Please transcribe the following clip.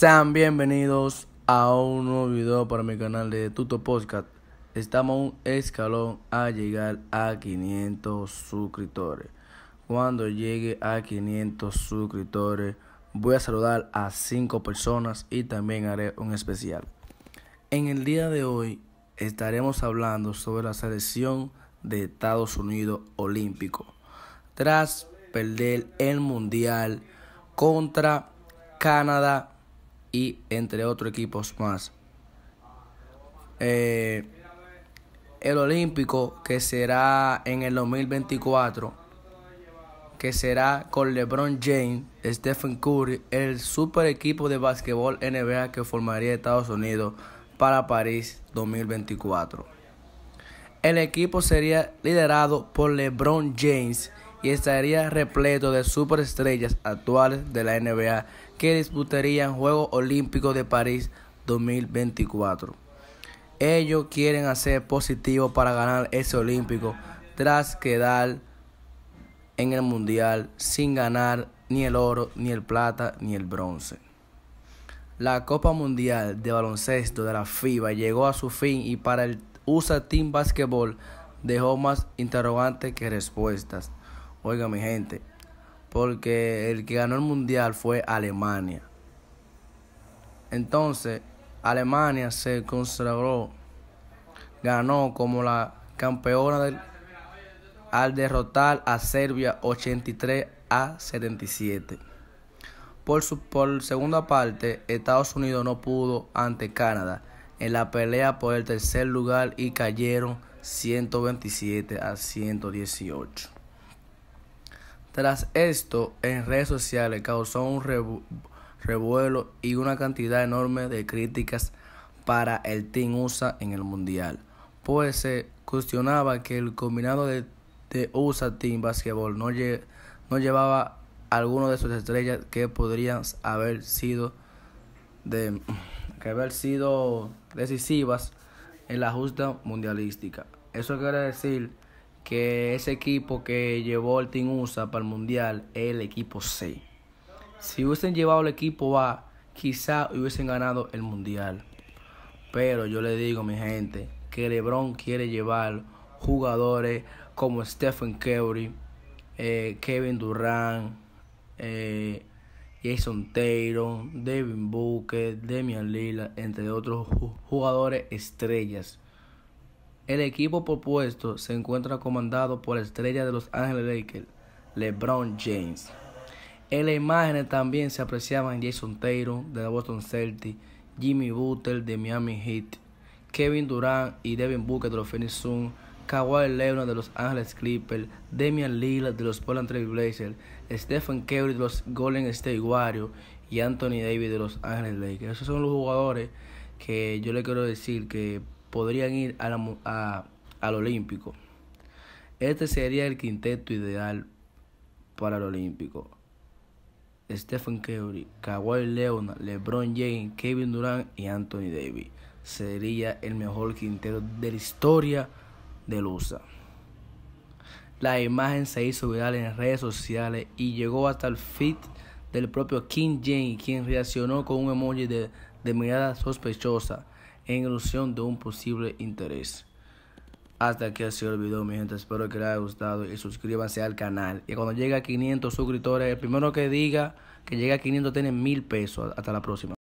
Sean bienvenidos a un nuevo video para mi canal de Tuto Podcast. Estamos a un escalón a llegar a 500 suscriptores. Cuando llegue a 500 suscriptores, voy a saludar a 5 personas y también haré un especial. En el día de hoy estaremos hablando sobre la selección de Estados Unidos Olímpico. Tras perder el Mundial contra Canadá y entre otros equipos más. Eh, el Olímpico que será en el 2024, que será con LeBron James, Stephen Curry, el super equipo de básquetbol NBA que formaría Estados Unidos para París 2024. El equipo sería liderado por LeBron James y estaría repleto de superestrellas actuales de la NBA que disputarían Juegos Olímpicos de París 2024. Ellos quieren hacer positivo para ganar ese olímpico tras quedar en el mundial sin ganar ni el oro, ni el plata, ni el bronce. La Copa Mundial de Baloncesto de la FIBA llegó a su fin y para el USA Team Basketball dejó más interrogantes que respuestas. Oiga mi gente, porque el que ganó el mundial fue Alemania. Entonces, Alemania se consagró, ganó como la campeona del, al derrotar a Serbia 83 a 77. Por, su, por segunda parte, Estados Unidos no pudo ante Canadá en la pelea por el tercer lugar y cayeron 127 a 118. Tras esto, en redes sociales causó un revuelo y una cantidad enorme de críticas para el Team USA en el Mundial, pues se cuestionaba que el combinado de, USA Team Basketball no, no llevaba algunas de sus estrellas que podrían haber sido de haber sido decisivas en la justa mundialística. Eso quiere decir que ese equipo que llevó el Team USA para el Mundial es el equipo C. Si hubiesen llevado el equipo A, quizá hubiesen ganado el Mundial. Pero yo le digo, mi gente, que LeBron quiere llevar jugadores como Stephen Curry, eh, Kevin Durant, eh, Jason Taylor, Devin Booker, Demian Lillard, entre otros jugadores estrellas el equipo propuesto se encuentra comandado por la estrella de Los Ángeles Lakers, LeBron James. En la imagen también se apreciaban Jason Taylor de la Boston Celtics, Jimmy Butler de Miami Heat, Kevin Durant y Devin Booker de los Phoenix Suns, Kawhi Leonard de los Angeles Clippers, Damian Lillard de los Portland Trail Blazers, Stephen Curry de los Golden State Warriors y Anthony Davis de los Angeles Lakers. Esos son los jugadores que yo le quiero decir que podrían ir a al Olímpico. Este sería el quinteto ideal para el Olímpico. Stephen Curry, Kawhi Leonard, LeBron James, Kevin Durant y Anthony Davis. Sería el mejor quinteto de la historia de USA. La imagen se hizo viral en redes sociales y llegó hasta el feed del propio King James, quien reaccionó con un emoji de, de mirada sospechosa en ilusión de un posible interés. Hasta aquí ha sido el video mi gente. Espero que les haya gustado y suscríbanse al canal. Y cuando llegue a 500 suscriptores, el primero que diga que llegue a 500 tiene mil pesos. Hasta la próxima.